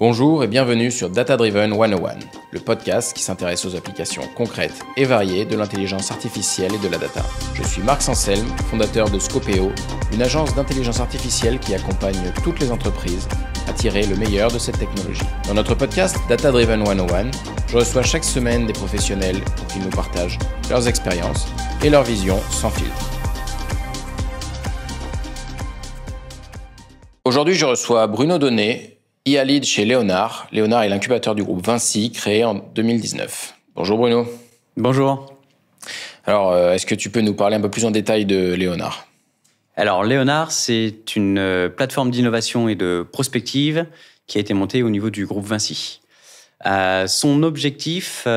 Bonjour et bienvenue sur Data Driven 101, le podcast qui s'intéresse aux applications concrètes et variées de l'intelligence artificielle et de la data. Je suis Marc Sanselm, fondateur de Scopeo, une agence d'intelligence artificielle qui accompagne toutes les entreprises à tirer le meilleur de cette technologie. Dans notre podcast Data Driven 101, je reçois chaque semaine des professionnels pour qu'ils nous partagent leurs expériences et leurs visions sans filtre. Aujourd'hui, je reçois Bruno Donnet, IALID chez Léonard. Léonard est l'incubateur du groupe Vinci, créé en 2019. Bonjour Bruno. Bonjour. Alors, euh, est-ce que tu peux nous parler un peu plus en détail de Léonard Alors, Léonard, c'est une euh, plateforme d'innovation et de prospective qui a été montée au niveau du groupe Vinci. Euh, son objectif, il,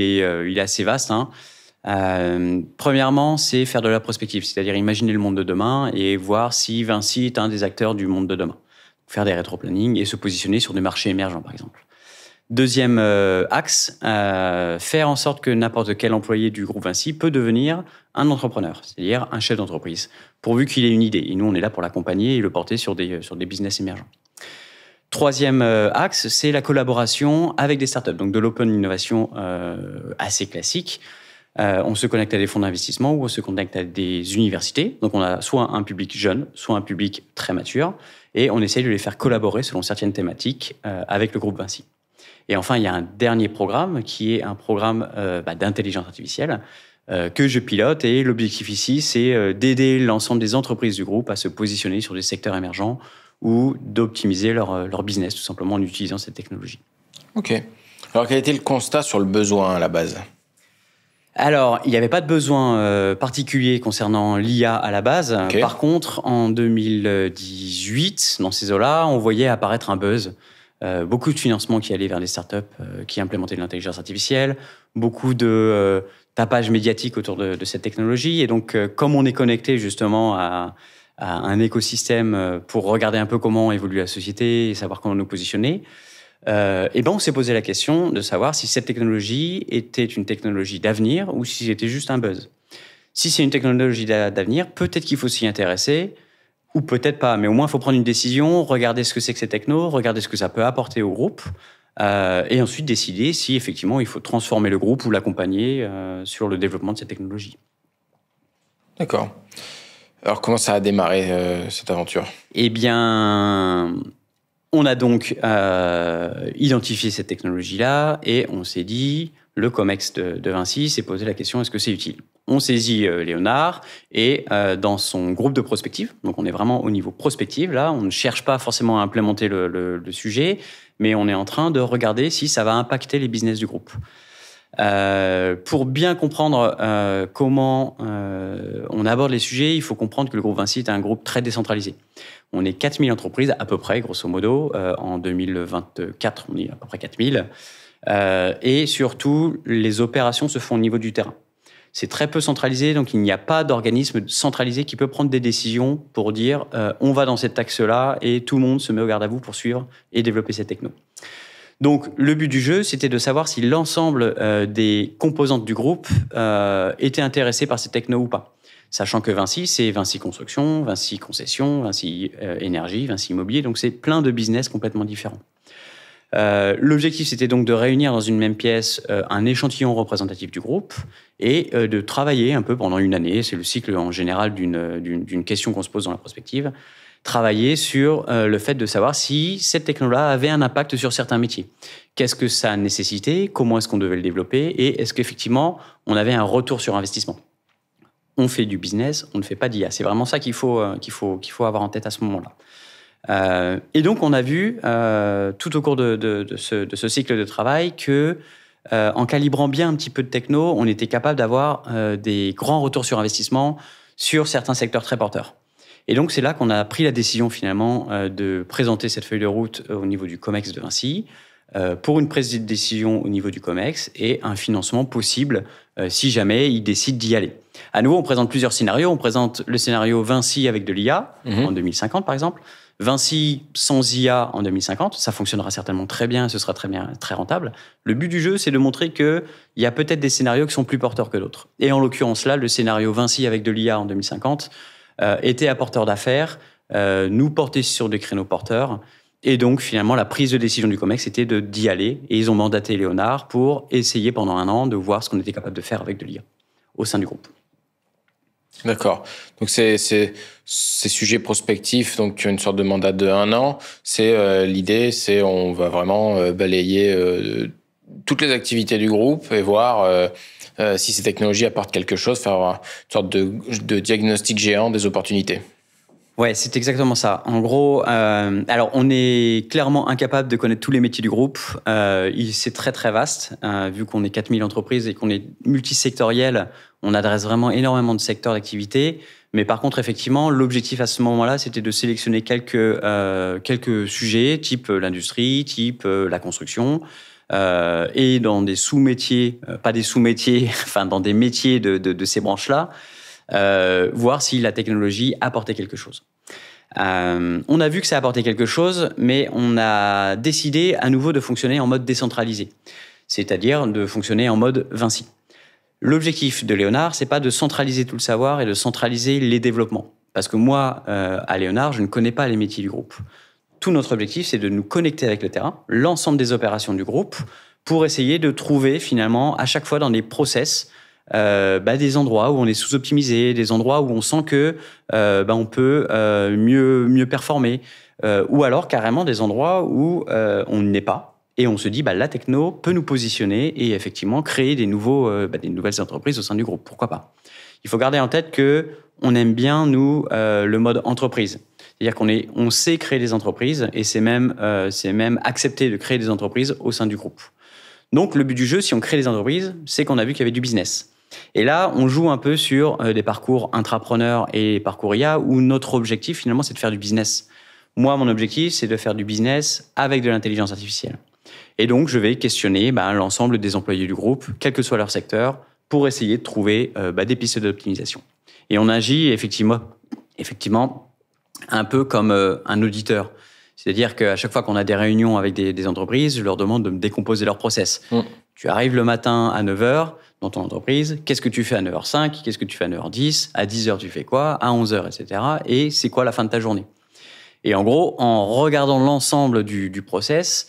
est, il, est, assez vaste. Hein. premièrement, c'est faire de la prospective, c'est-à-dire imaginer le monde de demain et voir si Vinci est un des acteurs du monde de demain faire des rétro-planning et se positionner sur des marchés émergents, par exemple. Deuxième euh, axe, euh, faire en sorte que n'importe quel employé du groupe Vinci peut devenir un entrepreneur, c'est-à-dire un chef d'entreprise, pourvu qu'il ait une idée. Et nous, on est là pour l'accompagner et le porter sur des, sur des business émergents. Troisième euh, axe, c'est la collaboration avec des startups, donc de l'open innovation assez classique. Euh, on se connecte à des fonds d'investissement ou on se connecte à des universités. Donc on a soit un public jeune, soit un public très mature, et on essaye de les faire collaborer selon certaines thématiques euh, avec le groupe Vinci. Et enfin, il y a un dernier programme qui est un programme euh, bah, d'intelligence artificielle que je pilote, et l'objectif ici, c'est d'aider l'ensemble des entreprises du groupe à se positionner sur des secteurs émergents ou d'optimiser leur, leur business tout simplement en utilisant cette technologie. Ok. Alors quel était le constat sur le besoin à la base alors, il n'y avait pas de besoin euh, particulier concernant l'IA à la base. Par contre, en 2018, dans ces eaux-là, on voyait apparaître un buzz. Euh, beaucoup de financements qui allaient vers les startups euh, qui implémentaient de l'intelligence artificielle, beaucoup de tapage médiatique autour de, cette technologie. Et donc, comme on est connecté justement à, à, un écosystème pour regarder un peu comment évolue la société et savoir comment nous positionner, euh, et eh ben on s'est posé la question de savoir si cette technologie était une technologie d'avenir ou si c'était juste un buzz. Si c'est une technologie d'avenir, peut-être qu'il faut s'y intéresser ou peut-être pas, mais au moins il faut prendre une décision, regarder ce que c'est que ces technos, regarder ce que ça peut apporter au groupe. Euh, et ensuite décider si effectivement il faut transformer le groupe ou l'accompagner euh, sur le développement de cette technologie. D'accord. Alors comment ça a démarré euh, cette aventure Eh bien, on a donc euh, identifié cette technologie-là et on s'est dit, le COMEX de, Vinci s'est posé la question, est-ce que c'est utile On saisit euh, Léonard et euh, dans son groupe de prospective, donc on est vraiment au niveau prospective là, on ne cherche pas forcément à implémenter le, sujet, mais on est en train de regarder si ça va impacter les business du groupe. pour bien comprendre comment on aborde les sujets, il faut comprendre que le groupe Vinci est un groupe très décentralisé. On est 4000 entreprises à peu près, grosso modo. Euh, en 2024, on est à peu près 4000. Euh, et surtout, les opérations se font au niveau du terrain. C'est très peu centralisé, donc il n'y a pas d'organisme centralisé qui peut prendre des décisions pour dire euh, on va dans cette axe-là et tout le monde se met au garde à vous pour suivre et développer cette techno. Donc le but du jeu, c'était de savoir si l'ensemble des composantes du groupe étaient intéressées par ces techno ou pas. Sachant que Vinci, c'est Vinci Construction, Vinci Concession, Vinci euh, Énergie, Vinci Immobilier, donc c'est plein de business complètement différents. Euh, l'objectif, c'était donc de réunir dans une même pièce euh, un échantillon représentatif du groupe et de travailler un peu pendant une année, c'est le cycle en général d'une question qu'on se pose dans la prospective, travailler sur le fait de savoir si cette technologie-là avait un impact sur certains métiers. Qu'est-ce que ça nécessitait Comment est-ce qu'on devait le développer Et est-ce qu'effectivement, on avait un retour sur investissement on fait du business, on ne fait pas d'IA. C'est vraiment ça qu'il faut, euh, qu'il faut, qu'il faut avoir en tête à ce moment-là. Euh, et donc, on a vu euh, tout au cours de, ce, cycle de travail que, en calibrant bien un petit peu de techno, on était capable d'avoir des grands retours sur investissement sur certains secteurs très porteurs. Et donc, c'est là qu'on a pris la décision finalement de présenter cette feuille de route au niveau du COMEX de Vinci pour une prise de décision au niveau du COMEX et un financement possible si jamais ils décident d'y aller. À nouveau, on présente plusieurs scénarios. On présente le scénario Vinci avec de l'IA mhm. en 2050, par exemple. Vinci sans IA en 2050, ça fonctionnera certainement très bien, ce sera très bien, très rentable. Le but du jeu, c'est de montrer que il y a peut-être des scénarios qui sont plus porteurs que d'autres. Et en l'occurrence là, le scénario Vinci avec de l'IA en 2050 euh, était était porteur d'affaires, euh, nous portait sur des créneaux porteurs. Et donc, finalement, la prise de décision du COMEX était d'y aller. Et ils ont mandaté Léonard pour essayer pendant un an de voir ce qu'on était capable de faire avec de l'IA au sein du groupe. D'accord. Donc c'est ces sujets prospectifs, donc une sorte de mandat de un an. C'est euh, l'idée, c'est on va vraiment euh, balayer euh, toutes les activités du groupe et voir si ces technologies apportent quelque chose, faire une sorte de, de diagnostic géant des opportunités. Ouais, c'est exactement ça. En gros, euh, alors on est clairement incapable de connaître tous les métiers du groupe. Euh, c'est très très vaste, euh, vu qu'on est 4000 entreprises et qu'on est multisectoriel, on adresse vraiment énormément de secteurs d'activité. Mais par contre, effectivement, l'objectif à ce moment-là, c'était de sélectionner quelques, euh, quelques sujets, type euh, l'industrie, type euh, la construction, et dans des sous-métiers, pas des sous-métiers, enfin dans des métiers de, de ces branches-là. Euh, voir si la technologie apportait quelque chose. Euh, on a vu que ça apportait quelque chose, mais on a décidé à nouveau de fonctionner en mode décentralisé, c'est-à-dire de fonctionner en mode Vinci. L'objectif de Léonard, c'est pas de centraliser tout le savoir et de centraliser les développements, parce que moi, euh, à Léonard, je ne connais pas les métiers du groupe. Tout notre objectif, c'est de nous connecter avec le terrain, l'ensemble des opérations du groupe, pour essayer de trouver finalement à chaque fois dans des process euh, bah, des endroits où on est sous-optimisé, des endroits où on sent que euh, bah, on peut euh, mieux, performer, ou alors carrément des endroits où on n'est pas. Et on se dit, bah, la techno peut nous positionner et effectivement créer des, nouveaux, des nouvelles entreprises au sein du groupe. Pourquoi pas Il faut garder en tête que on aime bien, nous, le mode entreprise. C'est-à-dire qu'on est, on sait créer des entreprises et c'est même, c'est même accepté de créer des entreprises au sein du groupe. Donc, le but du jeu, si on crée des entreprises, c'est qu'on a vu qu'il y avait du business. Et là, on joue un peu sur euh, des parcours intrapreneurs et parcours IA où notre objectif finalement c'est de faire du business. Moi, mon objectif c'est de faire du business avec de l'intelligence artificielle. Et donc, je vais questionner ben, l'ensemble des employés du groupe, quel que soit leur secteur, pour essayer de trouver euh, ben, des pistes d'optimisation. Et on agit effectivement, effectivement un peu comme euh, un auditeur. C'est-à-dire qu'à chaque fois qu'on a des réunions avec des, entreprises, je leur demande de me décomposer leur process. Mm. Tu arrives le matin à 9h, dans ton entreprise, qu'est-ce que tu fais à 9h05, qu'est-ce que tu fais à 9h10, à 10h tu fais quoi, à 11h, etc. Et c'est quoi la fin de ta journée. Et en gros, en regardant l'ensemble du, process,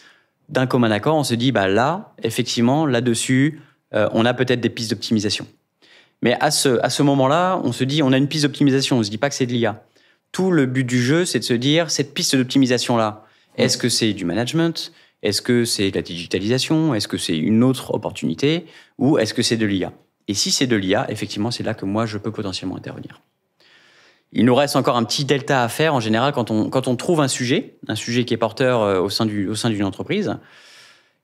d'un commun accord, on se dit, bah là, effectivement, là-dessus, euh, on a peut-être des pistes d'optimisation. Mais à ce, à ce moment-là, on se dit, on a une piste d'optimisation, on ne se dit pas que c'est de l'IA. Tout le but du jeu, c'est de se dire, cette piste d'optimisation-là, est-ce que c'est du management est-ce que c'est la digitalisation Est-ce que c'est une autre opportunité Ou est-ce que c'est de l'IA Et si c'est de l'IA, effectivement, c'est là que moi, je peux potentiellement intervenir. Il nous reste encore un petit delta à faire en général quand on, quand on trouve un sujet, un sujet qui est porteur euh, au sein du, d'une entreprise.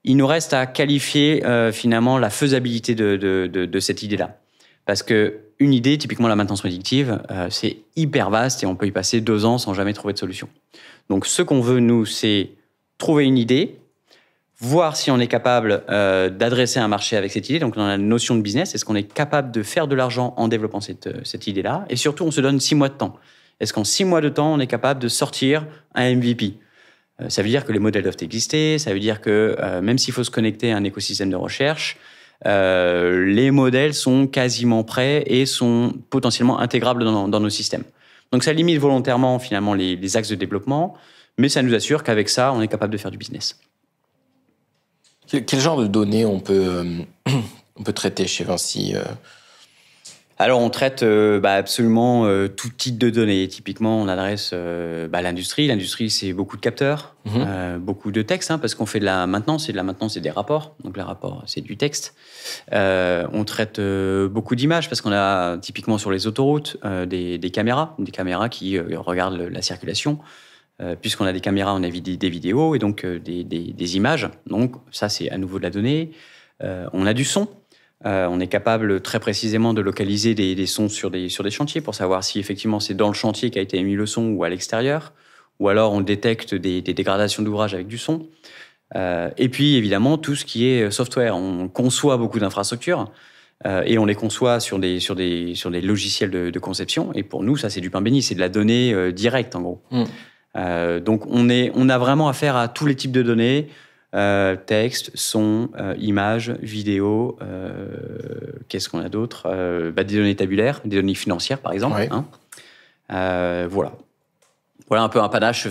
Il nous reste à qualifier euh, finalement la faisabilité de, cette idée-là. Parce que une idée, typiquement la maintenance prédictive, euh, c'est hyper vaste et on peut y passer deux ans sans jamais trouver de solution. Donc ce qu'on veut, nous, c'est trouver une idée, voir si on est capable euh, d'adresser un marché avec cette idée. Donc, dans la notion de business. Est-ce qu'on est capable de faire de l'argent en développant cette, euh, idée-là Et surtout, on se donne six mois de temps. Est-ce qu'en six mois de temps, on est capable de sortir un MVP euh, Ça veut dire que les modèles doivent exister. Ça veut dire que même s'il faut se connecter à un écosystème de recherche, les modèles sont quasiment prêts et sont potentiellement intégrables dans, nos systèmes. Donc, ça limite volontairement finalement les axes de développement, mais ça nous assure qu'avec ça, on est capable de faire du business. Quel, genre de données on peut, euh, on peut traiter chez Vinci euh alors, on traite euh, bah, absolument tout type de données. Typiquement, on adresse bah, l'industrie. L'industrie, c'est beaucoup de capteurs, mhm. beaucoup de textes, hein, parce qu'on fait de la maintenance, et de la maintenance, c'est des rapports. Donc, les rapports, c'est du texte. on traite beaucoup d'images, parce qu'on a typiquement sur les autoroutes des, caméras, des caméras qui regardent la circulation. Euh, puisqu'on a des caméras, on a des vidéos et donc euh, des, images. Donc ça, c'est à nouveau de la donnée. Euh, on a du son, on est capable très précisément de localiser des, sons sur des, sur des chantiers pour savoir si effectivement c'est dans le chantier qu'a été émis le son ou à l'extérieur, ou alors on détecte des, dégradations d'ouvrage avec du son. et puis évidemment tout ce qui est software, on conçoit beaucoup d'infrastructures et on les conçoit sur des, sur des, sur des logiciels de, conception. Et pour nous ça c'est du pain béni, c'est de la donnée directe en gros. Hmm. Euh, donc on, est, on a vraiment affaire à tous les types de données, euh, texte, son, euh, image images, vidéo, qu'est-ce qu'on a d'autre bah, Des données tabulaires, des données financières par exemple. Hein. voilà. Voilà un peu un panache.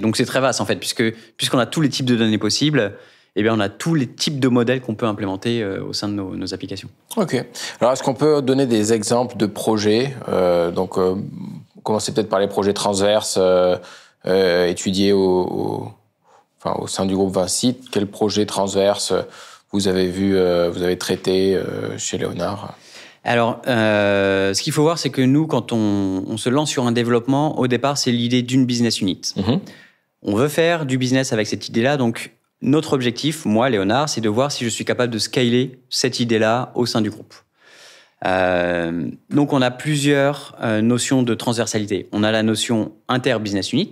donc c'est très vaste en fait, puisque puisqu'on a tous les types de données possibles. Eh bien, on a tous les types de modèles qu'on peut implémenter au sein de nos, applications. Ok. Alors, est-ce qu'on peut donner des exemples de projets Donc, commencer peut-être par les projets transverses euh, étudié au, sein du groupe Vinci Quel projet transverse vous avez vu, euh, vous avez traité euh, chez Léonard alors, ce qu'il faut voir, c'est que nous, quand on, se lance sur un développement, au départ, c'est l'idée d'une business unit. Mhm. On veut faire du business avec cette idée-là, donc notre objectif, moi, Léonard, c'est de voir si je suis capable de scaler cette idée-là au sein du groupe. donc, on a plusieurs notions de transversalité. On a la notion inter-business unit,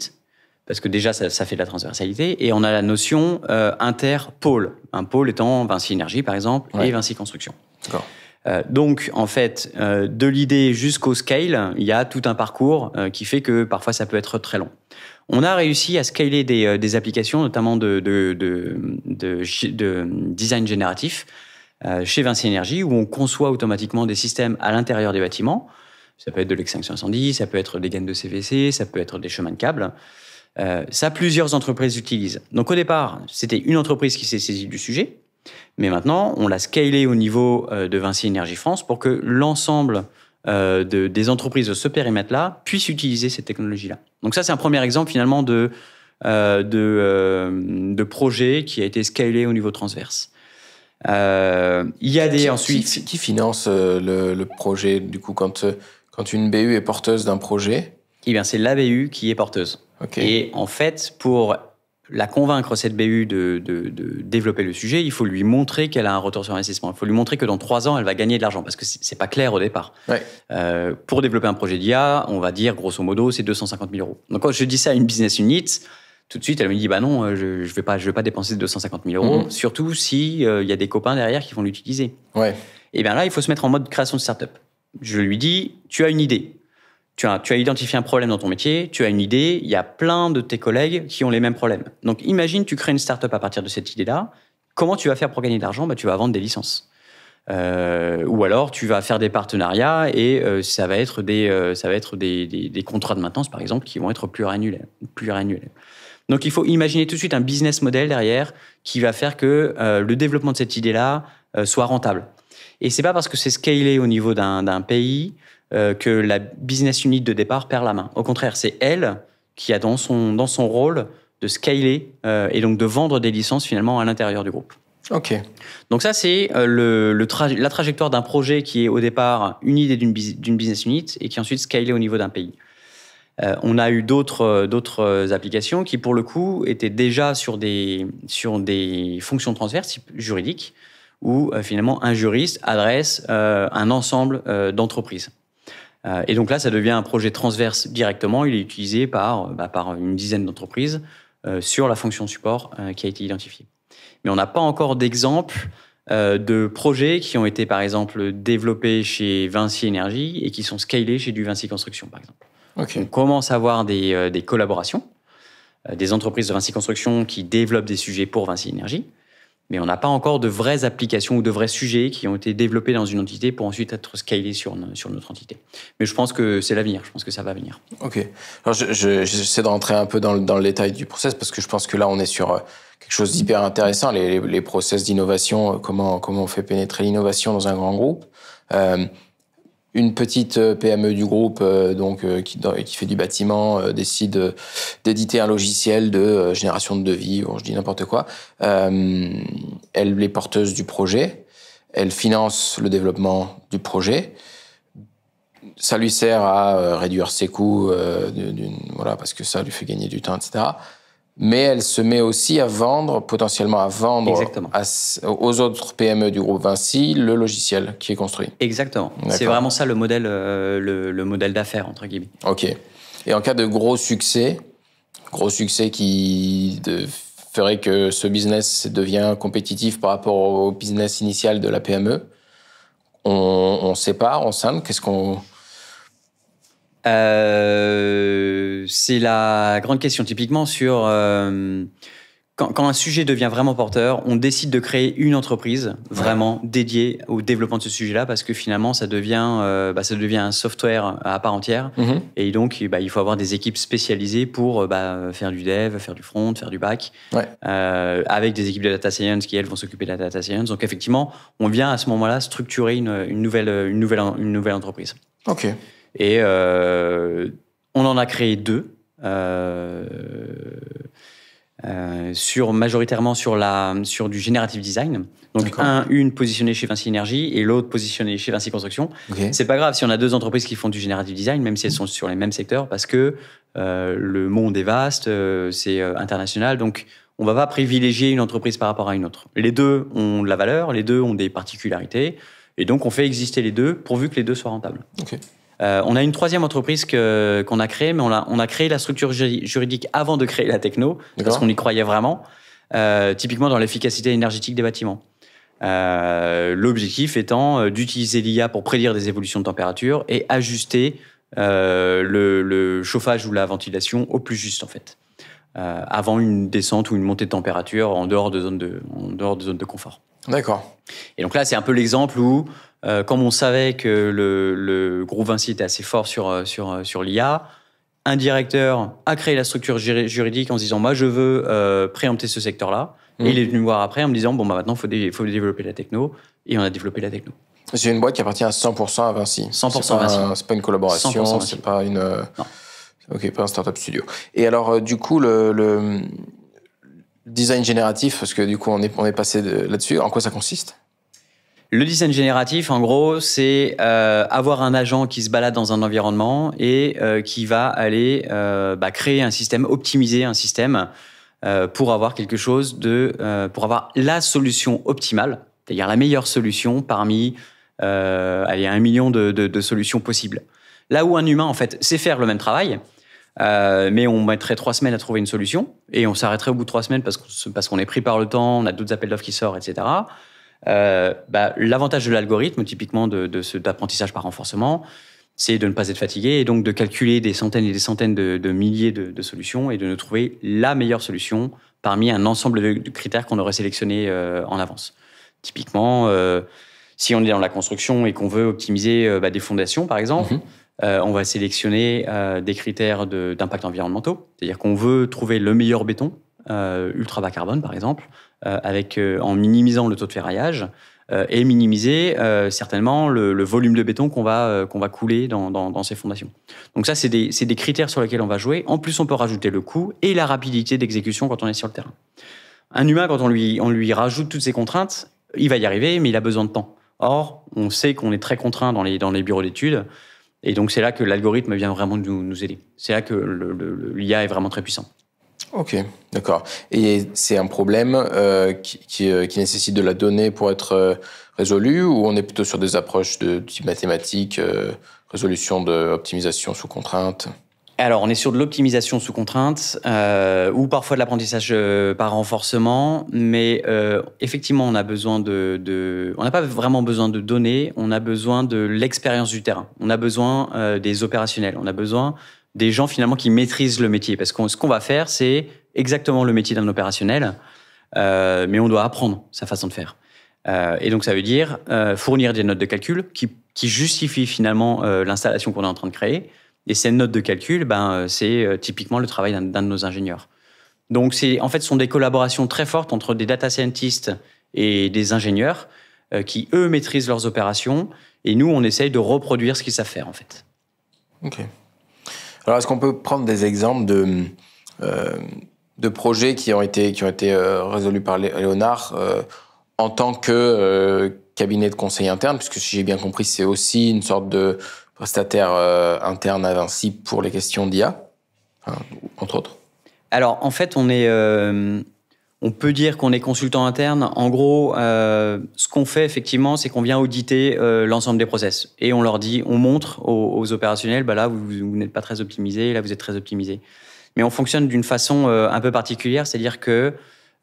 parce que déjà ça, fait de la transversalité, et on a la notion euh, inter-pôle, un pôle étant Vinci Énergie par exemple et Vinci Construction. D'accord. Euh, donc, en fait, euh, de l'idée jusqu'au scale, il y a tout un parcours qui fait que parfois ça peut être très long. On a réussi à scaler des, des applications, notamment de, de, de, design génératif, chez Vinci Énergie, où on conçoit automatiquement des systèmes à l'intérieur des bâtiments. Ça peut être de l'extinction incendie, ça peut être des gaines de CVC, ça peut être des chemins de câbles. Euh, ça, plusieurs entreprises utilisent. Donc au départ, c'était une entreprise qui s'est saisie du sujet, mais maintenant, on l'a scalé au niveau euh, de Vinci Énergie France pour que l'ensemble euh, des entreprises de ce périmètre-là puissent utiliser cette technologie-là. Donc ça, c'est un premier exemple finalement de, de, projet qui a été scalé au niveau transverse. il y a des qui, ensuite qui, finance le, projet du coup quand quand une BU est porteuse d'un projet Eh bien, c'est la BU qui est porteuse. Et en fait, pour la convaincre, cette BU, de, développer le sujet, il faut lui montrer qu'elle a un retour sur investissement. Il faut lui montrer que dans trois ans, elle va gagner de l'argent, parce que c'est pas clair au départ. Euh, pour développer un projet d'IA, on va dire, grosso modo, c'est 250 000 euros. Donc quand je dis ça à une business unit, tout de suite, elle me dit, bah non, euh, je ne vais, pas, je vais pas dépenser 250 000 euros, mhm. surtout s'il euh, y a des copains derrière qui vont l'utiliser. Et bien là, il faut se mettre en mode création de startup. Je lui dis, tu as une idée, tu as, identifié un problème dans ton métier, tu as une idée, il y a plein de tes collègues qui ont les mêmes problèmes. Donc imagine, tu crées une start-up à partir de cette idée-là. Comment tu vas faire pour gagner de l'argent bah, Tu vas vendre des licences. Euh, ou alors tu vas faire des partenariats et euh, ça va être, des, euh, ça va être des, des, contrats de maintenance, par exemple, qui vont être pluriannuels. pluriannuels. Donc il faut imaginer tout de suite un business model derrière qui va faire que le développement de cette idée-là soit rentable. Et c'est pas parce que c'est scalé au niveau d'un pays euh, que la business unit de départ perd la main. Au contraire, c'est elle qui a dans son, dans son rôle de scaler euh, et donc de vendre des licences finalement à l'intérieur du groupe. Ok. Donc ça, c'est euh, le, la trajectoire d'un projet qui est au départ une idée d'une business unit et qui est ensuite scalée au niveau d'un pays. on a eu d'autres applications qui, pour le coup, étaient déjà sur des, sur des fonctions transverses juridiques où finalement un juriste adresse un ensemble d'entreprises. Euh, et donc là, ça devient un projet transverse directement. Il est utilisé par, euh, bah, une dizaine d'entreprises euh, sur la fonction support qui a été identifiée. Mais on n'a pas encore d'exemple de projets qui ont été, par exemple, développés chez Vinci Énergie et qui sont scalés chez du Vinci Construction, par exemple. On commence à avoir des, des collaborations, des entreprises de Vinci Construction qui développent des sujets pour Vinci Énergie mais on n'a pas encore de vraies applications ou de vrais sujets qui ont été développés dans une entité pour ensuite être scalés sur, sur notre entité. Mais je pense que c'est l'avenir, je pense que ça va venir. Ok. Alors j'essaie je, de rentrer un peu dans le, dans le, détail du process parce que je pense que là on est sur euh, quelque chose d'hyper intéressant, les, les, process d'innovation, euh, comment, comment on fait pénétrer l'innovation dans un grand groupe. Euh, une petite euh, PME du groupe euh, donc euh, qui, fait du bâtiment décide d'éditer un logiciel de génération de devis, bon, je dis n'importe quoi. elle est porteuse du projet, elle finance le développement du projet ça lui sert à réduire ses coûts, voilà, parce que ça lui fait gagner du temps, etc mais elle se met aussi à vendre, potentiellement à vendre aux autres PME du groupe Vinci le logiciel qui est construit. Exactement. C'est vraiment ça le modèle, euh, le, modèle d'affaires, entre guillemets. OK. Et en cas de gros succès, gros succès qui ferait que ce business devient compétitif par rapport au business initial de la PME, on, on sépare, on scinde, qu'est-ce qu'on euh, c'est la grande question. Typiquement, sur euh, quand, un sujet devient vraiment porteur, on décide de créer une entreprise vraiment dédiée au développement de ce sujet-là parce que finalement, ça devient, euh, bah, ça devient un software à part entière. Mhm. Et donc, bah, il faut avoir des équipes spécialisées pour bah, faire du dev, faire du front, faire du back, avec des équipes de data science qui, elles, vont s'occuper de la data science. Donc, effectivement, on vient à ce moment-là structurer une, nouvelle, une, nouvelle, une nouvelle entreprise. OK. Et euh, on en a créé deux. Euh, euh, sur majoritairement sur la sur du générative design. Donc un, une positionnée chez Vinci Energy et l'autre positionnée chez Vinci Construction. C'est pas grave si on a deux entreprises qui font du générative design, même si elles sont sur les mêmes secteurs, parce que le monde est vaste, c'est international, donc on va pas privilégier une entreprise par rapport à une autre. Les deux ont de la valeur, les deux ont des particularités, et donc on fait exister les deux pourvu que les deux soient rentables. Euh, on a une troisième entreprise qu'on a créée, mais on a, on a créé la structure juridique avant de créer la techno, parce qu'on y croyait vraiment, euh, typiquement dans l'efficacité énergétique des bâtiments. Euh, l'objectif étant d'utiliser l'IA pour prédire des évolutions de température et ajuster le, chauffage ou la ventilation au plus juste en fait, avant une descente ou une montée de température en dehors de zones de, dehors de, de confort. D'accord. Et donc là, c'est un peu l'exemple où euh, comme on savait que le, groupe Vinci était assez fort sur, euh, sur, euh, sur l'IA, un directeur a créé la structure juridique en se disant moi je veux préempter ce secteur-là. Et mmh. il est venu me voir après en me disant bon bah maintenant faut faut développer la techno et on a développé la techno. C'est une boîte qui appartient à 100% à Vinci. 100% Vinci. C'est pas, une collaboration, c'est pas une. Non. Ok, pas un startup studio. Et alors du coup le, le, design génératif parce que du coup on est on est passé là-dessus. En quoi ça consiste le design génératif, en gros, c'est euh, avoir un agent qui se balade dans un environnement et euh, qui va aller euh, bah, créer un système, optimiser un système pour avoir quelque chose de, pour avoir la solution optimale, c'est-à-dire la meilleure solution parmi un million de, solutions possibles. Là où un humain, en fait, sait faire le même travail, mais on mettrait trois semaines à trouver une solution et on s'arrêterait au bout de trois semaines parce parce qu'on est pris par le temps, on a d'autres appels d'offres qui sortent, etc. Euh, bah, l'avantage de l'algorithme, typiquement de, ce d'apprentissage par renforcement, c'est de ne pas être fatigué et donc de calculer des centaines et des centaines de, milliers de, solutions et de nous trouver la meilleure solution parmi un ensemble de, critères qu'on aurait sélectionnés euh, en avance. Typiquement, euh, si on est dans la construction et qu'on veut optimiser bah, des fondations, par exemple, mhm. on va sélectionner des critères d'impact environnementaux, c'est-à-dire qu'on veut trouver le meilleur béton, ultra bas carbone, par exemple, euh, avec, euh, en minimisant le taux de ferraillage euh, et minimiser certainement le, volume de béton qu'on va, va couler dans, ces fondations. Donc ça, c'est des, critères sur lesquels on va jouer. En plus, on peut rajouter le coût et la rapidité d'exécution quand on est sur le terrain. Un humain, quand on lui, on lui rajoute toutes ces contraintes, il va y arriver, mais il a besoin de temps. Or, on sait qu'on est très contraint dans les, dans les bureaux d'études. Et donc, c'est là que l'algorithme vient vraiment nous, nous aider. C'est là que l'IA est vraiment très puissant. Ok, d'accord. Et c'est un problème euh, euh, qui, nécessite de la donnée pour être euh, résolu ou on est plutôt sur des approches de type mathématiques, résolution d'optimisation sous contrainte alors, on est sur de l'optimisation sous contrainte ou parfois de l'apprentissage par renforcement, mais effectivement, on a besoin de, de on n'a pas vraiment besoin de données, on a besoin de l'expérience du terrain, on a besoin des opérationnels, on a besoin des gens finalement qui maîtrisent le métier. Parce que ce qu'on va faire, c'est exactement le métier d'un opérationnel, euh, mais on doit apprendre sa façon de faire. Euh, et donc ça veut dire euh, fournir des notes de calcul qui, justifient finalement l'installation qu'on est en train de créer. Et ces notes de calcul, ben, c'est typiquement le travail d'un de nos ingénieurs. Donc c'est en fait ce sont des collaborations très fortes entre des data scientists et des ingénieurs qui eux maîtrisent leurs opérations et nous on essaye de reproduire ce qu'ils savent faire en fait. Ok. Alors, est-ce qu'on peut prendre des exemples de, euh, projets qui ont été, qui ont été euh, résolus par Léonard euh, en tant que cabinet de conseil interne Puisque, si j'ai bien compris, c'est aussi une sorte de prestataire interne à Vinci pour les questions d'IA, entre autres. Alors, en fait, on est on peut dire qu'on est consultant interne. En gros, euh, ce qu'on fait effectivement, c'est qu'on vient auditer euh, l'ensemble des process et on leur dit, on montre aux, opérationnels, bah là vous, n'êtes pas très optimisé, là vous êtes très optimisés. Mais on fonctionne d'une façon euh, un peu particulière, c'est-à-dire que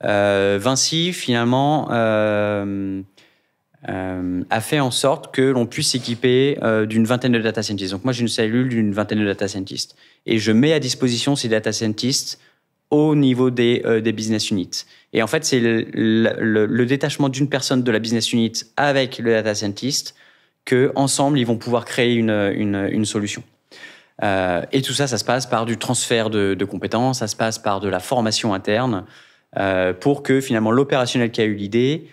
Vinci finalement a fait en sorte que l'on puisse s'équiper d'une vingtaine de data scientists. Donc moi j'ai une cellule d'une vingtaine de data scientists et je mets à disposition ces data scientists au niveau des, euh, des business units. Et en fait, c'est le, détachement d'une personne de la business unit avec le data scientist que ensemble ils vont pouvoir créer une, une, solution. Euh, et tout ça, ça se passe par du transfert de, compétences, ça se passe par de la formation interne euh, pour que finalement l'opérationnel qui a eu l'idée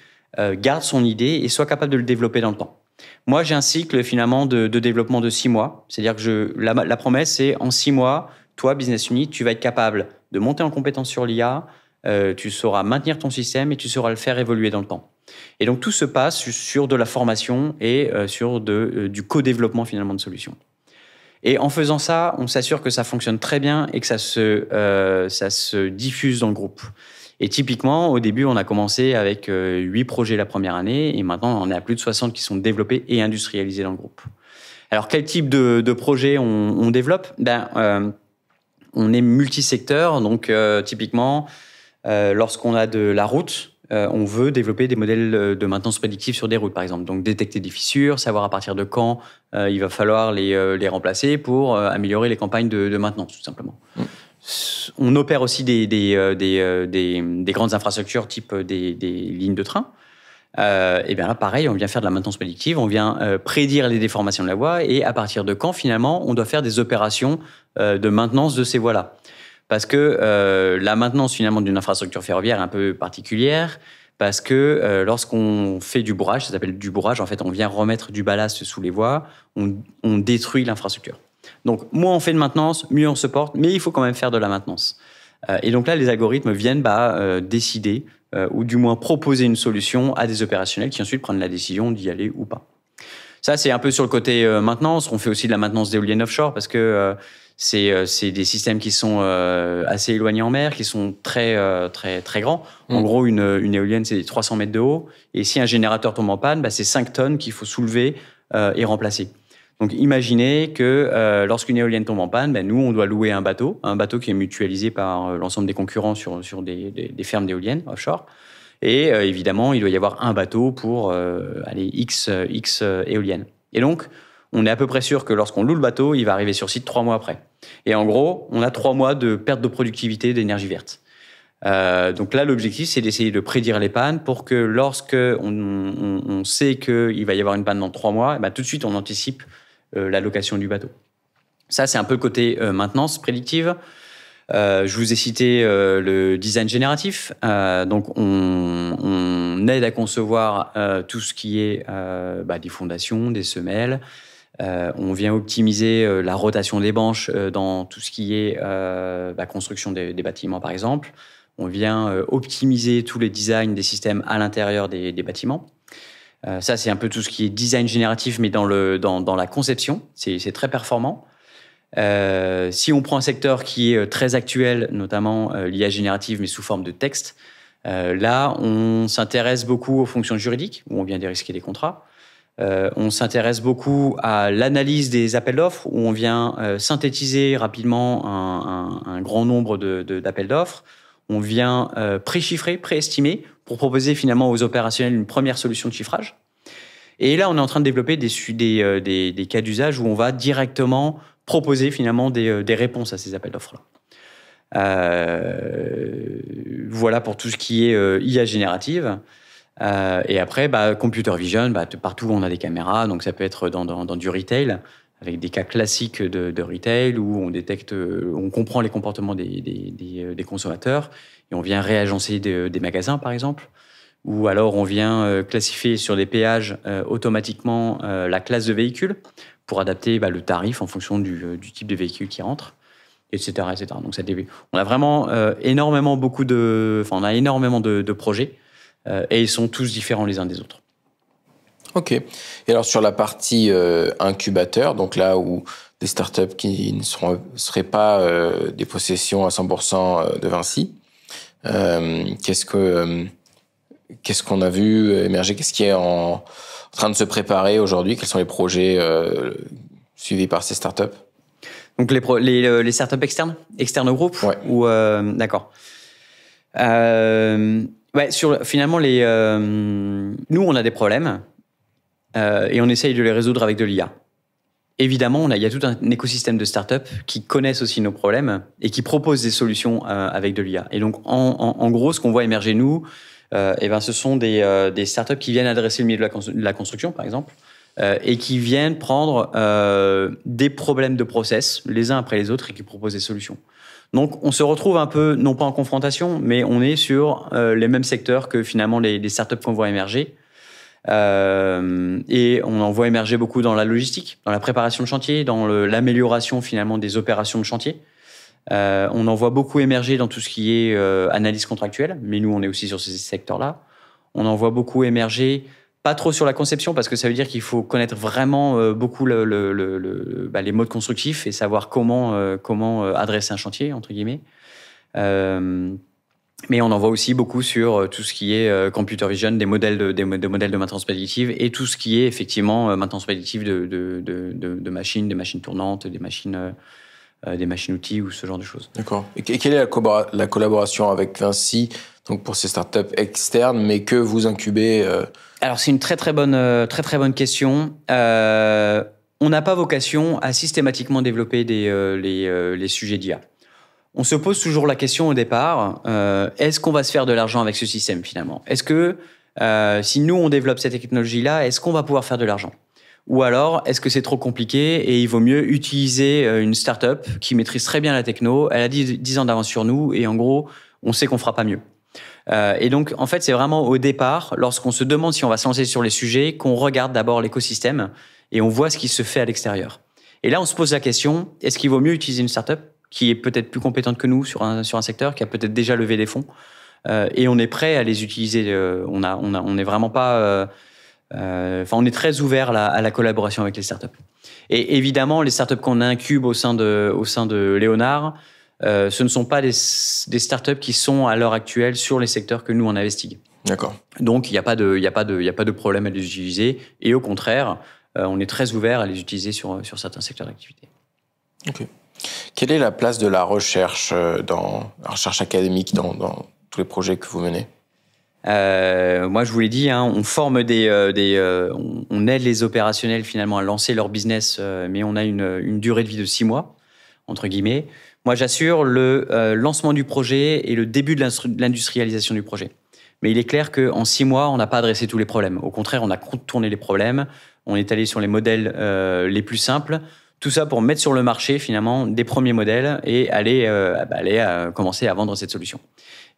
garde son idée et soit capable de le développer dans le temps. Moi, j'ai un cycle finalement de, développement de six mois. C'est-à-dire que je, la, la promesse, c'est en six mois, toi, business unit, tu vas être capable de monter en compétence sur l'IA, euh, tu sauras maintenir ton système et tu sauras le faire évoluer dans le temps. Et donc tout se passe sur de la formation et euh, sur euh, du co-développement finalement de solutions. Et en faisant ça, on s'assure que ça fonctionne très bien et que ça se, ça se diffuse dans le groupe. Et typiquement, au début, on a commencé avec 8 projets la première année et maintenant on est à plus de 60 qui sont développés et industrialisés dans le groupe. Alors quel type de, de projet on, on développe ben, on est multisecteur, donc euh, typiquement, euh, lorsqu'on a de la route, euh, on veut développer des modèles de maintenance prédictive sur des routes, par exemple. Donc détecter des fissures, savoir à partir de quand il va falloir les, remplacer pour améliorer les campagnes de, maintenance, tout simplement. Mm. On opère aussi des, des, grandes infrastructures type des, lignes de train. Euh, et bien là, pareil, on vient faire de la maintenance prédictive, on vient prédire les déformations de la voie et à partir de quand, finalement, on doit faire des opérations euh, de maintenance de ces voies-là. Parce que euh, la maintenance finalement d'une infrastructure ferroviaire est un peu particulière, parce que euh, lorsqu'on fait du bourrage, ça s'appelle du bourrage, en fait on vient remettre du ballast sous les voies, on, détruit l'infrastructure. Donc moins on fait de maintenance, mieux on se porte, mais il faut quand même faire de la maintenance. et donc là, les algorithmes viennent bah, décider, ou du moins proposer une solution à des opérationnels qui ensuite prennent la décision d'y aller ou pas. Ça, c'est un peu sur le côté maintenance. On fait aussi de la maintenance d'éoliennes offshore parce que euh, c'est des systèmes qui sont euh, assez éloignés en mer, qui sont très euh, très très grands. En mm. gros, une, éolienne c'est 300 mètres de haut, et si un générateur tombe en panne, bah, c'est 5 tonnes qu'il faut soulever et remplacer. Donc imaginez que lorsqu'une éolienne tombe en panne, bah, nous, on doit louer un bateau, un bateau qui est mutualisé par l'ensemble des concurrents sur, des, fermes d'éoliennes offshore. Et évidemment, il doit y avoir un bateau pour aller X, X éoliennes. Et donc, on est à peu près sûr que lorsqu'on loue le bateau, il va arriver sur site trois mois après. Et en gros, on a trois mois de perte de productivité d'énergie verte. Euh, donc là, l'objectif, c'est d'essayer de prédire les pannes pour que lorsque on, sait qu'il va y avoir une panne dans trois mois, eh ben, tout de suite, on anticipe euh, la location du bateau. Ça, c'est un peu le côté euh, maintenance prédictive. je vous ai cité le design génératif. donc, on, aide à concevoir tout ce qui est bah, des fondations, des semelles, euh, on vient optimiser euh, la rotation des banches euh, dans tout ce qui est la bah, construction des, bâtiments, par exemple. On vient optimiser tous les designs des systèmes à l'intérieur des, bâtiments. ça, c'est un peu tout ce qui est design génératif, mais dans, le, dans, la conception. C'est très performant. si on prend un secteur qui est très actuel, notamment l'IA générative, mais sous forme de texte, là, on s'intéresse beaucoup aux fonctions juridiques, où on vient dérisquer des contrats. Euh, on s'intéresse beaucoup à l'analyse des appels d'offres, où on vient euh, synthétiser rapidement un, grand nombre d'appels d'offres. On vient euh, préchiffrer, préestimer, pour proposer finalement aux opérationnels une première solution de chiffrage. Et là, on est en train de développer des, cas d'usage où on va directement proposer finalement des, réponses à ces appels d'offres-là. voilà pour tout ce qui est IA générative. Euh, et après, bah, computer vision, bah, partout où on a des caméras, donc ça peut être dans, dans, du retail, avec des cas classiques de, retail où on détecte, euh, on comprend les comportements des, des, euh, consommateurs et on vient réagencer des, magasins, par exemple. Ou alors on vient classifier sur des péages automatiquement la classe de véhicule pour adapter bah, le tarif en fonction du, type de véhicule qui rentre, etc. etc. Donc ça, on a vraiment énormément beaucoup de, on a énormément de, de projets euh, et ils sont tous différents les uns des autres. Ok. Et alors sur la partie euh, incubateur, donc là où des startups qui ne seraient pas euh, des possessions à 100% de Vinci, qu'est-ce que qu'est-ce qu'on a vu émerger Qu'est-ce qui est en, train de se préparer aujourd'hui Quels sont les projets suivis par ces startups Donc les, les, startups externes, externes au groupe Oui. ou d'accord. Euh, finalement, euh, nous, on a des problèmes euh, et on essaye de les résoudre avec de l'IA. Évidemment, il y a tout un écosystème de startups qui connaissent aussi nos problèmes et qui proposent des solutions euh, avec de l'IA. Et donc, en, gros, ce qu'on voit émerger, nous, eh ben, ce sont des, des, startups qui viennent adresser le milieu de la construction, par exemple, et qui viennent prendre des problèmes de process les uns après les autres et qui proposent des solutions. Donc on se retrouve un peu, non pas en confrontation, mais on est sur euh, les mêmes secteurs que finalement les, startups qu'on voit émerger. Euh, et on en voit émerger beaucoup dans la logistique, dans la préparation de chantier, dans l'amélioration finalement des opérations de chantier. Euh, on en voit beaucoup émerger dans tout ce qui est analyse contractuelle, mais nous on est aussi sur ces secteurs-là. On en voit beaucoup émerger pas trop sur la conception parce que ça veut dire qu'il faut connaître vraiment euh, beaucoup le, bah, les modes constructifs et savoir comment, euh, comment euh, adresser un chantier, entre guillemets. mais on en voit aussi beaucoup sur tout ce qui est computer vision, des modèles de, modèles de maintenance prédictive et tout ce qui est effectivement maintenance prédictive de, de machines, des machines tournantes, des machines euh, des machines-outils ou ce genre de choses. D'accord. Et quelle est la, collaboration avec Vinci donc pour ces startups externes, mais que vous incubez euh? Alors c'est une très très bonne euh, très très bonne question. on n'a pas vocation à systématiquement développer des, les, les, sujets d'IA. On se pose toujours la question au départ est-ce qu'on va se faire de l'argent avec ce système finalement Est-ce que si nous on développe cette technologie là, est-ce qu'on va pouvoir faire de l'argent ou alors, est-ce que c'est trop compliqué et il vaut mieux utiliser euh, une startup qui maîtrise très bien la techno, elle a 10, ans d'avance sur nous et en gros, on sait qu'on fera pas mieux. Euh, et donc, en fait, c'est vraiment au départ, lorsqu'on se demande si on va se lancer sur les sujets, qu'on regarde d'abord l'écosystème et on voit ce qui se fait à l'extérieur. Et là, on se pose la question, est-ce qu'il vaut mieux utiliser une startup qui est peut-être plus compétente que nous sur un, secteur, qui a peut-être déjà levé des fonds euh, et on est prêt à les utiliser. on, n'est vraiment pas euh, enfin, on est très ouvert à la collaboration avec les startups. Et évidemment, les startups qu'on incube au sein de, au sein de Léonard, euh, ce ne sont pas des, startups qui sont à l'heure actuelle sur les secteurs que nous on investigue. D'accord. Donc il n'y a, pas de, y a, pas de, a pas de problème à les utiliser et au contraire, euh, on est très ouvert à les utiliser sur, sur certains secteurs d'activité. Quelle est la place de la recherche dans recherche académique dans tous les projets que vous menez euh, moi, je vous l'ai dit, hein, on forme des, euh, euh, on aide les opérationnels finalement à lancer leur business, mais on a une, une, durée de vie de six mois entre guillemets. Moi, j'assure le lancement du projet et le début de l'industrialisation du projet. Mais il est clair qu'en six mois, on n'a pas adressé tous les problèmes. Au contraire, on a contourné les problèmes. On est allé sur les modèles les plus simples. Tout ça pour mettre sur le marché finalement des premiers modèles et aller, bah, aller commencer à vendre cette solution.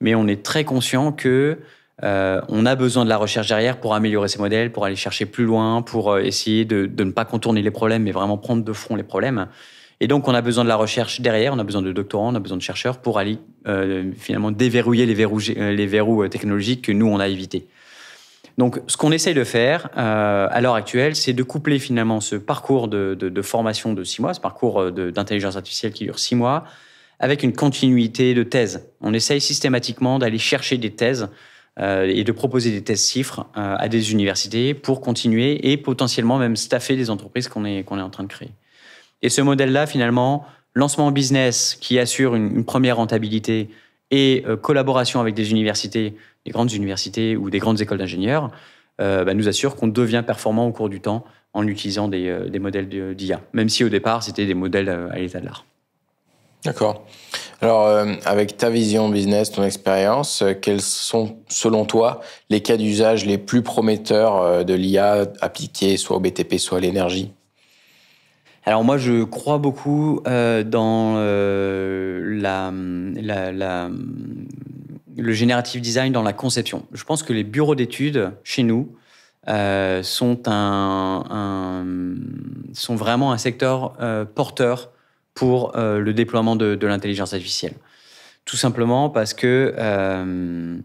Mais on est très conscient que euh, on a besoin de la recherche derrière pour améliorer ces modèles, pour aller chercher plus loin, pour euh, essayer de, ne pas contourner les problèmes, mais vraiment prendre de front les problèmes. Et donc, on a besoin de la recherche derrière, on a besoin de doctorants, on a besoin de chercheurs pour aller euh, finalement déverrouiller les verrous, technologiques que nous, on a évité. Donc, ce qu'on essaye de faire à l'heure actuelle, c'est de coupler finalement ce parcours de, de formation de six mois, ce parcours d'intelligence artificielle qui dure six mois, avec une continuité de thèse. On essaye systématiquement d'aller chercher des thèses euh, et de proposer des tests chiffres euh, à des universités pour continuer et potentiellement même staffer des entreprises qu'on est, est en train de créer. Et ce modèle-là, finalement, lancement en business qui assure une, première rentabilité et euh, collaboration avec des universités, des grandes universités ou des grandes écoles d'ingénieurs, bah, nous assure qu'on devient performant au cours du temps en utilisant des, des modèles d'IA, même si au départ, c'était des modèles à l'état de l'art. D'accord. Alors, euh, avec ta vision business, ton expérience, euh, quels sont, selon toi, les cas d'usage les plus prometteurs euh, de l'IA appliquée soit au BTP, soit à l'énergie alors moi, je crois beaucoup dans le générative design dans la conception. Je pense que les bureaux d'études chez nous sont, un, sont vraiment un secteur porteur pour euh, le déploiement de, l'intelligence artificielle. Tout simplement parce que euh,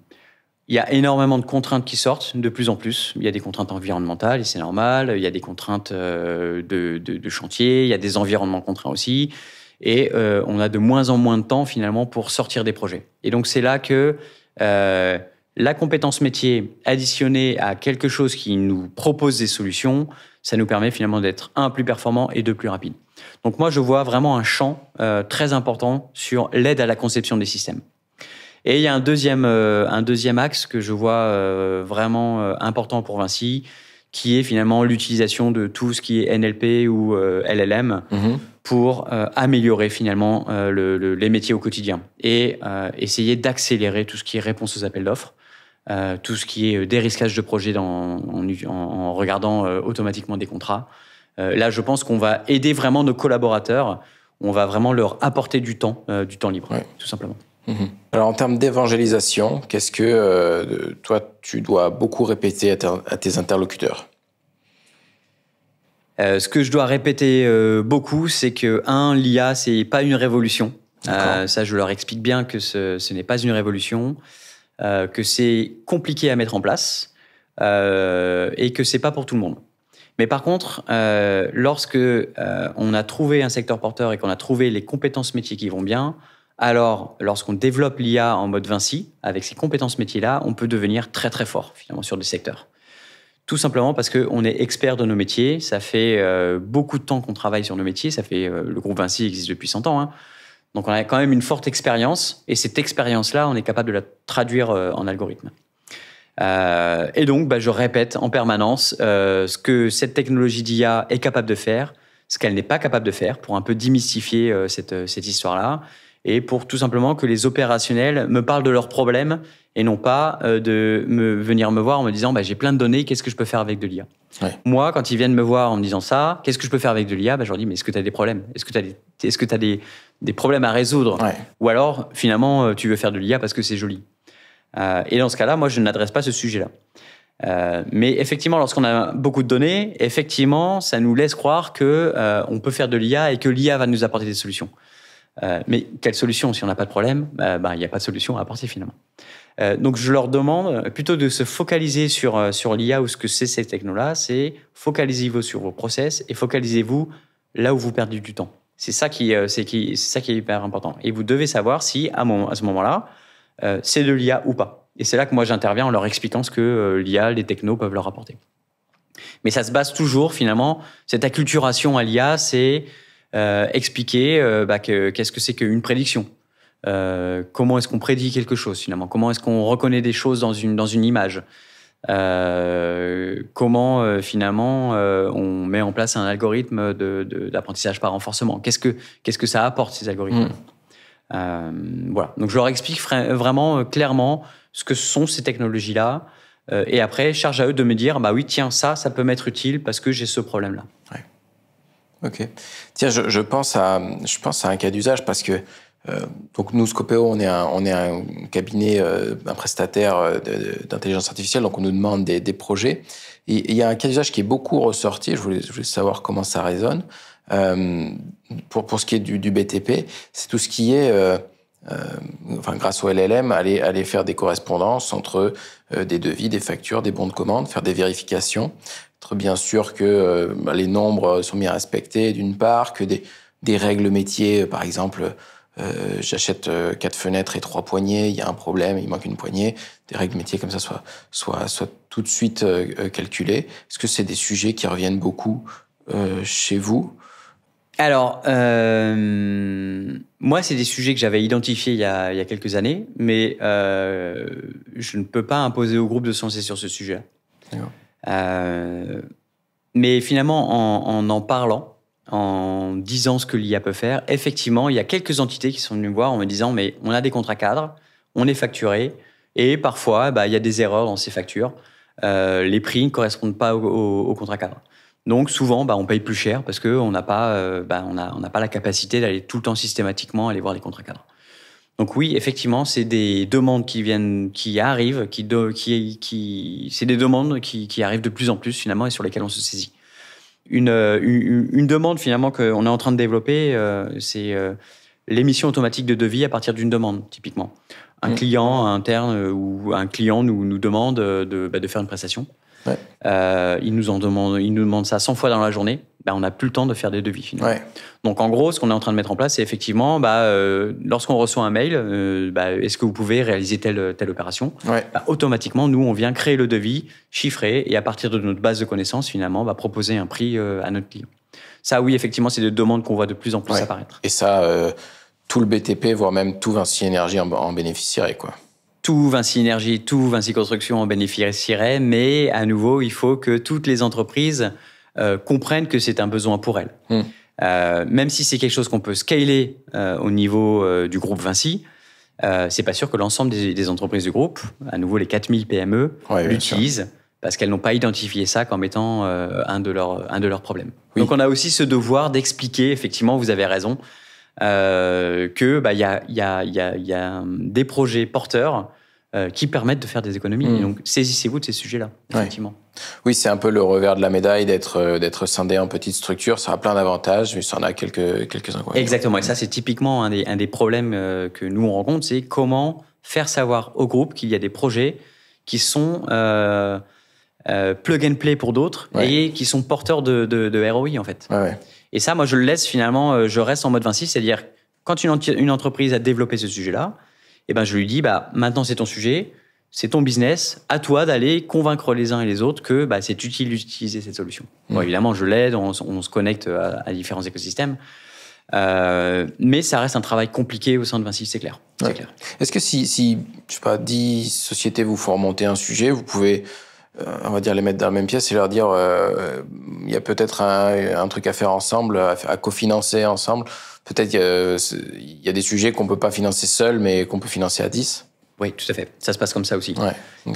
il y a énormément de contraintes qui sortent de plus en plus. Il y a des contraintes environnementales, et c'est normal. Il y a des contraintes euh, de, chantier. Il y a des environnements contraints aussi. Et on a de moins en moins de temps finalement pour sortir des projets. Et donc c'est là que la compétence métier additionnée à quelque chose qui nous propose des solutions, ça nous permet finalement d'être un plus performant et deux plus rapide. Donc moi, je vois vraiment un champ euh, très important sur l'aide à la conception des systèmes. Et il y a un deuxième, euh, axe que je vois euh, vraiment important pour Vinci, qui est finalement l'utilisation de tout ce qui est NLP ou LLM mhm. pour améliorer finalement les métiers au quotidien et essayer d'accélérer tout ce qui est réponse aux appels d'offres. tout ce qui est dérisquage de projet en, regardant automatiquement des contrats, euh, là, je pense qu'on va aider vraiment nos collaborateurs. On va vraiment leur apporter du temps, euh, du temps libre, tout simplement. Mhm. Alors en termes d'évangélisation, qu'est-ce que euh, toi tu dois beaucoup répéter à, tes interlocuteurs Ce que je dois répéter beaucoup, c'est que un l'IA c'est pas une révolution. ça je leur explique bien que ce, ce n'est pas une révolution, que c'est compliqué à mettre en place et que c'est pas pour tout le monde. Mais par contre, euh, lorsque euh, on a trouvé un secteur porteur et qu'on a trouvé les compétences métiers qui vont bien, alors lorsqu'on développe l'IA en mode Vinci, avec ces compétences métiers-là, on peut devenir très très fort finalement sur des secteurs. Tout simplement parce qu'on est expert de nos métiers, ça fait euh, beaucoup de temps qu'on travaille sur nos métiers, ça fait euh, le groupe Vinci existe depuis 100 ans. Hein. Donc on a quand même une forte expérience et cette expérience-là, on est capable de la traduire en algorithme. Euh, et donc, bah, je répète en permanence euh, ce que cette technologie d'IA est capable de faire, ce qu'elle n'est pas capable de faire, pour un peu démystifier euh, cette, histoire-là, et pour tout simplement que les opérationnels me parlent de leurs problèmes et non pas de venir me voir en me disant bah, j'ai plein de données, qu'est-ce que je peux faire avec de l'IA Moi, quand ils viennent me voir en me disant ça, qu'est-ce que je peux faire avec de l'IA bah, Je leur dis mais est-ce que tu as des problèmes Est-ce que tu as des problèmes à résoudre Ou alors, finalement, tu veux faire de l'IA parce que c'est joli. Euh, et dans ce cas-là, moi, je n'adresse pas ce sujet-là. Euh, mais effectivement, lorsqu'on a beaucoup de données, effectivement, ça nous laisse croire que euh, on peut faire de l'IA et que l'IA va nous apporter des solutions. mais quelle solution si on n'a pas de problème ben, Il n'y a pas de solution à apporter finalement. donc je leur demande plutôt de se focaliser sur sur l'IA ou ce que c'est ces techno là c'est focalisez-vous sur vos process et focalisez-vous là où vous perdez du temps. C'est ça qui c'est qui c'est ça qui est hyper important. Et vous devez savoir si à, à ce moment-là, euh, c'est de l'IA ou pas. Et c'est là que moi j'interviens en leur expliquant ce que euh, l'IA, les technos peuvent leur apporter. Mais ça se base toujours finalement, cette acculturation à l'IA, c'est euh, expliquer bah, qu'est-ce que c'est qu'une prédiction. comment est-ce qu'on prédit quelque chose finalement Comment est-ce qu'on reconnaît des choses dans une, dans une image Comment finalement on met en place un algorithme d'apprentissage par renforcement Qu'est-ce que que ça apporte ces algorithmes mmh. Euh, voilà. Donc je leur explique vraiment euh, clairement ce que sont ces technologies-là. Euh, et après, charge à eux de me dire, bah oui, tiens, ça, ça peut m'être utile parce que j'ai ce problème-là. Ok. Tiens, je, pense à, je pense à un cas d'usage parce que donc nous, Scopeo, on est un, on est un cabinet, un prestataire d'intelligence artificielle, donc on nous demande des, projets. Et il y a un cas d'usage qui est beaucoup ressorti, je voulais savoir comment ça résonne. Euh, pour, pour ce qui est du, du BTP, c'est tout ce qui est, euh, euh, enfin, grâce au LLM, aller, aller faire des correspondances entre des devis, des factures, des bons de commande, faire des vérifications, être bien sûr que les nombres sont bien respectés, d'une part, que des, des règles métiers, par exemple, euh, j'achète quatre fenêtres et trois poignées, il y a un problème, il manque une poignée, des règles métiers comme ça soient, soient, soient tout de suite euh, calculées. Est-ce que c'est des sujets qui reviennent beaucoup chez vous alors, euh, moi, c'est des sujets que j'avais identifiés il y, a, quelques années, mais euh, je ne peux pas imposer au groupe de se sur ce sujet. Euh, mais finalement, en, en, parlant, en disant ce que l'IA peut faire, effectivement, il y a quelques entités qui sont venues me voir en me disant mais on a des contrats cadres, on est facturé, et parfois, bah, il y a des erreurs dans ces factures. les prix ne correspondent pas aux contrats cadres. Donc souvent, bah, on paye plus cher parce qu'on n'a pas, euh, bah, on a, pas la capacité d'aller tout le temps systématiquement aller voir les contrats cadres. Donc oui, effectivement, c'est des demandes qui viennent, qui arrivent, qui, c'est des demandes qui, arrivent de plus en plus finalement et sur lesquelles on se saisit. Une, euh, demande finalement qu'on est en train de développer, euh, c'est l'émission automatique de devis à partir d'une demande typiquement. Un mmh. client interne ou un client nous, nous demande bah, de faire une prestation. Euh, ils, nous en demandent, ils nous demandent ça 100 fois dans la journée. Ben on n'a plus le temps de faire des devis finalement. Donc en gros, ce qu'on est en train de mettre en place, c'est effectivement, bah, euh, lorsqu'on reçoit un mail, euh, bah, est-ce que vous pouvez réaliser telle, telle opération bah, Automatiquement, nous, on vient créer le devis, chiffrer, et à partir de notre base de connaissances, finalement, va bah, proposer un prix à notre client. Ça, oui, effectivement, c'est des demandes qu'on voit de plus en plus apparaître. Et ça, tout le BTP, voire même tout Vinci Énergie en, en bénéficierait, quoi tout Vinci Énergie, tout Vinci Construction en bénéficierait, mais à nouveau, il faut que toutes les entreprises euh, comprennent que c'est un besoin pour elles. Hmm. Euh, même si c'est quelque chose qu'on peut scaler euh, au niveau du groupe Vinci, c'est pas sûr que l'ensemble des, entreprises du groupe, à nouveau les 4000 PME, l'utilisent parce qu'elles n'ont pas identifié ça comme étant un, de leurs, un de leurs problèmes. Donc on a aussi ce devoir d'expliquer, effectivement, vous avez raison, qu'il que bah, y, a, y, a, y a hum, des projets porteurs euh, qui permettent de faire des économies. Hmm. Donc saisissez-vous de ces sujets-là, effectivement. Oui, c'est un peu le revers de la médaille d'être euh, d'être scindé en petites structures. Ça a plein d'avantages, mais ça en a quelques quelques inconvénients. Exactement. Et ça, c'est typiquement un des, problèmes euh, que nous on rencontre, c'est comment faire savoir au groupe qu'il y a des projets qui sont plug and play pour d'autres et qui sont porteurs de, ROI en fait. Et ça, moi, je le laisse finalement, je reste en mode 26, c'est-à-dire quand une entreprise a développé ce sujet-là, eh ben, je lui dis, bah, maintenant c'est ton sujet, c'est ton business, à toi d'aller convaincre les uns et les autres que bah, c'est utile d'utiliser cette solution. Mmh. évidemment, je l'aide, on, se connecte à, différents écosystèmes. Euh, mais ça reste un travail compliqué au sein de Vinci, c'est clair. Est-ce que si, je sais pas, 10 sociétés vous font remonter un sujet, vous pouvez euh, on va dire, les mettre dans la même pièce et leur dire, euh, il y a peut-être un, truc à faire ensemble, à, co cofinancer ensemble. Peut-être il y a des sujets qu'on peut pas financer seul, mais qu'on peut financer à 10. Oui, tout à fait. Ça se passe comme ça aussi.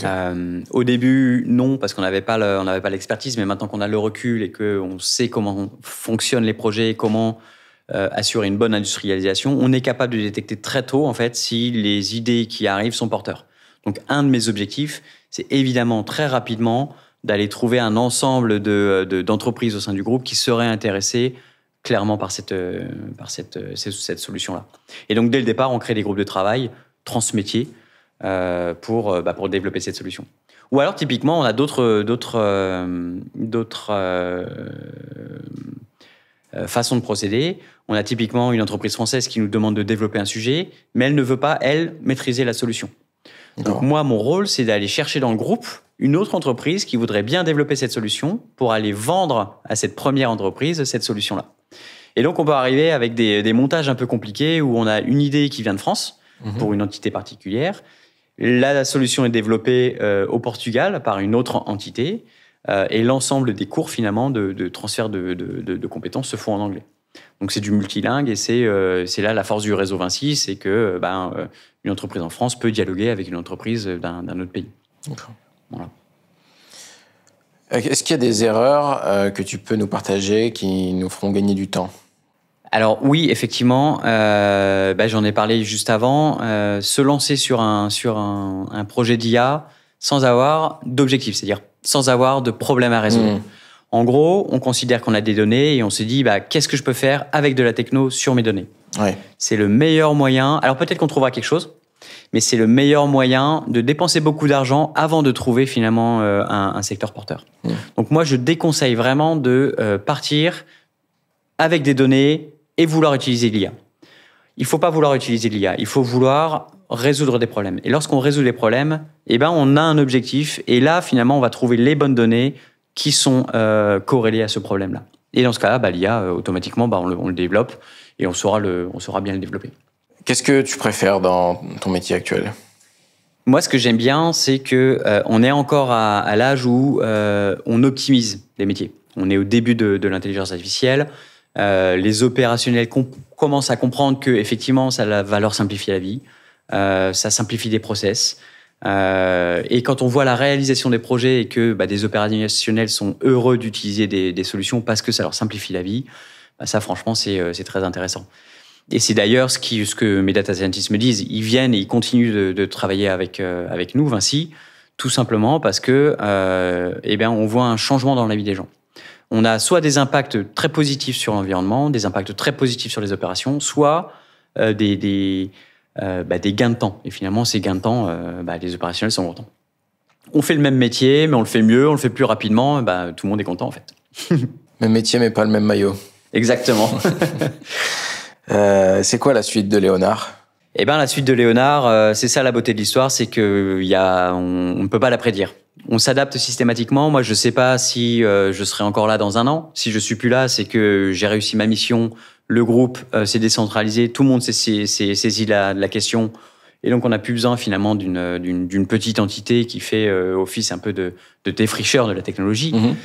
Euh, au début, non, parce qu'on n'avait pas, on n'avait pas l'expertise, mais maintenant qu'on a le recul et qu'on sait comment fonctionnent les projets, comment assurer une bonne industrialisation, on est capable de détecter très tôt en fait si les idées qui arrivent sont porteurs. Donc un de mes objectifs, c'est évidemment très rapidement d'aller trouver un ensemble euh, d'entreprises au sein du groupe qui seraient intéressées clairement par euh, euh, cette, solution-là. Et donc dès le départ, on crée des groupes de travail transmétiers bah, pour, développer cette solution. Ou alors typiquement, on a d'autres d'autres façons de procéder. On a typiquement une entreprise française qui nous demande de développer un sujet, mais elle ne veut pas elle maîtriser la solution moi, mon rôle, c'est d'aller chercher dans le groupe une autre entreprise qui voudrait bien développer cette solution pour aller vendre à cette première entreprise cette solution-là. Et donc on peut arriver avec des, montages un peu compliqués où on a une idée qui vient de France mhm. pour une entité particulière. la solution est développée euh, au Portugal par une autre entité. Euh, et l'ensemble des cours finalement de, transfert de compétences se font en anglais. Donc c'est du multilingue et euh, c'est là la force du réseau Vinci, c'est que euh, ben, euh, une entreprise en France peut dialoguer avec une entreprise d'un autre pays. Voilà. Est-ce qu'il y a des erreurs que tu peux nous partager qui nous feront gagner du temps alors oui, effectivement, ben, j'en ai parlé juste avant. se lancer sur un, sur un, projet d'IA sans avoir d'objectif, c'est-à-dire sans avoir de problème à résoudre. Mmh. En gros, on considère qu'on a des données et on se dit, bah, qu'est-ce que je peux faire avec de la techno sur mes données C'est le meilleur moyen. Alors peut-être qu'on trouvera quelque chose, mais c'est le meilleur moyen de dépenser beaucoup d'argent avant de trouver finalement euh, un, secteur porteur. Donc moi, je déconseille vraiment de euh, partir avec des données et vouloir utiliser l'IA. Il ne faut pas vouloir utiliser l'IA. Il faut vouloir résoudre des problèmes. Et lorsqu'on résout les problèmes, eh ben, on a un objectif. Et là, finalement, on va trouver les bonnes données qui sont euh, corrélés à ce problème-là. Et dans ce cas-là, bah, l'IA, euh, automatiquement, bah, on, le, développe et on saura, bien le développer. Qu'est-ce que tu préfères dans ton métier actuel moi, ce que j'aime bien, c'est que euh, on est encore à, l'âge où on optimise les métiers. On est au début de, l'intelligence artificielle. les opérationnels commencent à comprendre que effectivement, ça va leur simplifier la vie, ça simplifie des process, euh, et quand on voit la réalisation des projets et que bah, des opérationnels sont heureux d'utiliser des, des, solutions parce que ça leur simplifie la vie, bah, ça franchement euh, c'est très intéressant. Et c'est d'ailleurs ce, qui, ce que mes data scientists me disent. Ils viennent et ils continuent de, de travailler avec, euh, avec nous, Vinci, tout simplement parce que euh, eh bien, on voit un changement dans la vie des gens. On a soit des impacts très positifs sur l'environnement, des impacts très positifs sur les opérations, soit des, des euh, bah, des gains de temps. Et finalement, ces gains de temps, euh, bah, les opérationnels sont contents. On fait le même métier, mais on le fait mieux, on le fait plus rapidement, bah, tout le monde est content en fait. même métier, mais pas le même maillot. Exactement. Euh, c'est quoi la suite de Léonard Eh bien, la suite de Léonard, c'est ça la beauté de l'histoire, c'est que on ne peut pas la prédire. On s'adapte systématiquement. Moi, je ne sais pas si je serai encore là dans un an. Si je suis plus là, c'est que j'ai réussi ma mission le groupe euh, s'est décentralisé, tout le monde s'est saisi la, la question. Et donc, on n'a plus besoin finalement d'une petite entité qui fait euh, office un peu de, défricheur de la technologie. Mhm.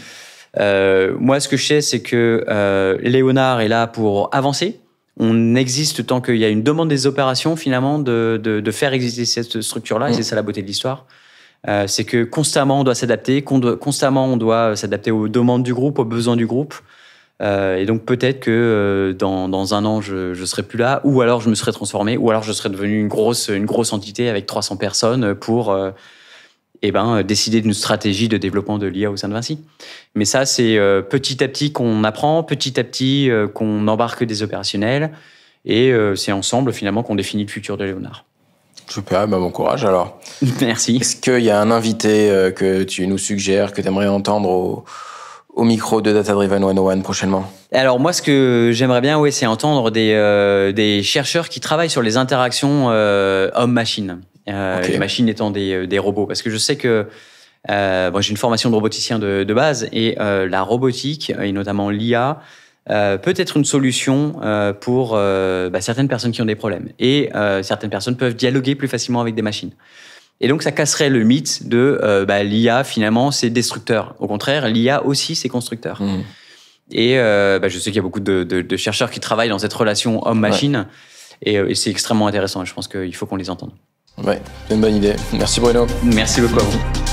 Euh, moi, ce que je sais, c'est que Léonard est là pour avancer. On existe tant qu'il y a une demande des opérations, finalement, de, faire exister cette structure-là. Et mhm. c'est ça la beauté de l'histoire. c'est que constamment, on doit s'adapter. Constamment, on doit s'adapter aux demandes du groupe, aux besoins du groupe. Euh, et donc peut-être que euh, dans, dans, un an, je ne serai plus là, ou alors je me serais transformé, ou alors je serais devenu une grosse, une grosse entité avec 300 personnes pour euh, eh ben, décider d'une stratégie de développement de l'IA au sein de Vinci. Mais ça, c'est petit à petit qu'on apprend, petit à petit qu'on embarque des opérationnels, et c'est ensemble finalement qu'on définit le futur de Léonard. Super, bah, bon courage alors. Merci. Est-ce qu'il y a un invité que tu nous suggères, que tu aimerais entendre au au micro de Data Driven 101 prochainement Alors moi, ce que j'aimerais bien, c'est entendre euh, des, chercheurs qui travaillent sur les interactions euh, homme-machine, euh, les machines étant des, robots, parce que je sais que j'ai une formation de roboticien de, base et la robotique et notamment l'IA peut être une solution pour bah, certaines personnes qui ont des problèmes et certaines personnes peuvent dialoguer plus facilement avec des machines. Et donc ça casserait le mythe de euh, bah, l'IA finalement c'est destructeur. Au contraire, l'IA aussi c'est constructeur. Hmm. Et euh, bah, je sais qu'il y a beaucoup de, chercheurs qui travaillent dans cette relation homme-machine euh, et, c'est extrêmement intéressant. Je pense qu'il faut qu'on les entende. Ouais, c'est une bonne idée. Merci Bruno. Merci beaucoup à vous.